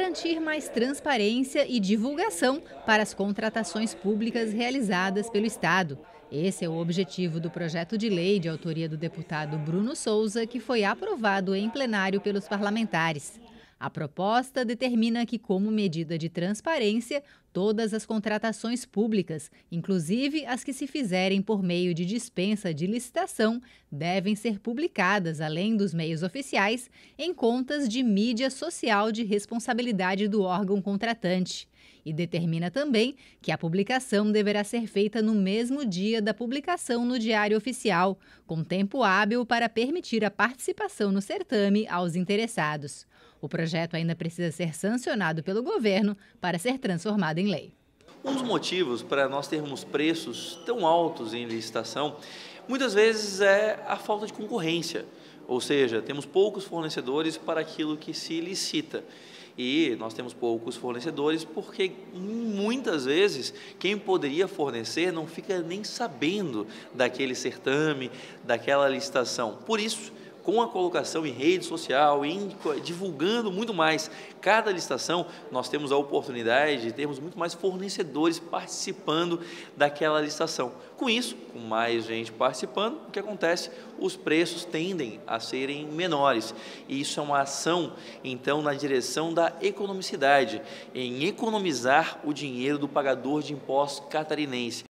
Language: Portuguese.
garantir mais transparência e divulgação para as contratações públicas realizadas pelo Estado. Esse é o objetivo do projeto de lei de autoria do deputado Bruno Souza, que foi aprovado em plenário pelos parlamentares. A proposta determina que, como medida de transparência, todas as contratações públicas, inclusive as que se fizerem por meio de dispensa de licitação, devem ser publicadas, além dos meios oficiais, em contas de mídia social de responsabilidade do órgão contratante e determina também que a publicação deverá ser feita no mesmo dia da publicação no Diário Oficial, com tempo hábil para permitir a participação no certame aos interessados. O projeto ainda precisa ser sancionado pelo governo para ser transformado em lei. Um dos motivos para nós termos preços tão altos em licitação, muitas vezes é a falta de concorrência, ou seja, temos poucos fornecedores para aquilo que se licita e nós temos poucos fornecedores, porque muitas vezes quem poderia fornecer não fica nem sabendo daquele certame, daquela licitação. Por isso, com a colocação em rede social, em, divulgando muito mais. Cada licitação, nós temos a oportunidade de termos muito mais fornecedores participando daquela licitação. Com isso, com mais gente participando, o que acontece? Os preços tendem a serem menores. E isso é uma ação, então, na direção da economicidade, em economizar o dinheiro do pagador de impostos catarinense.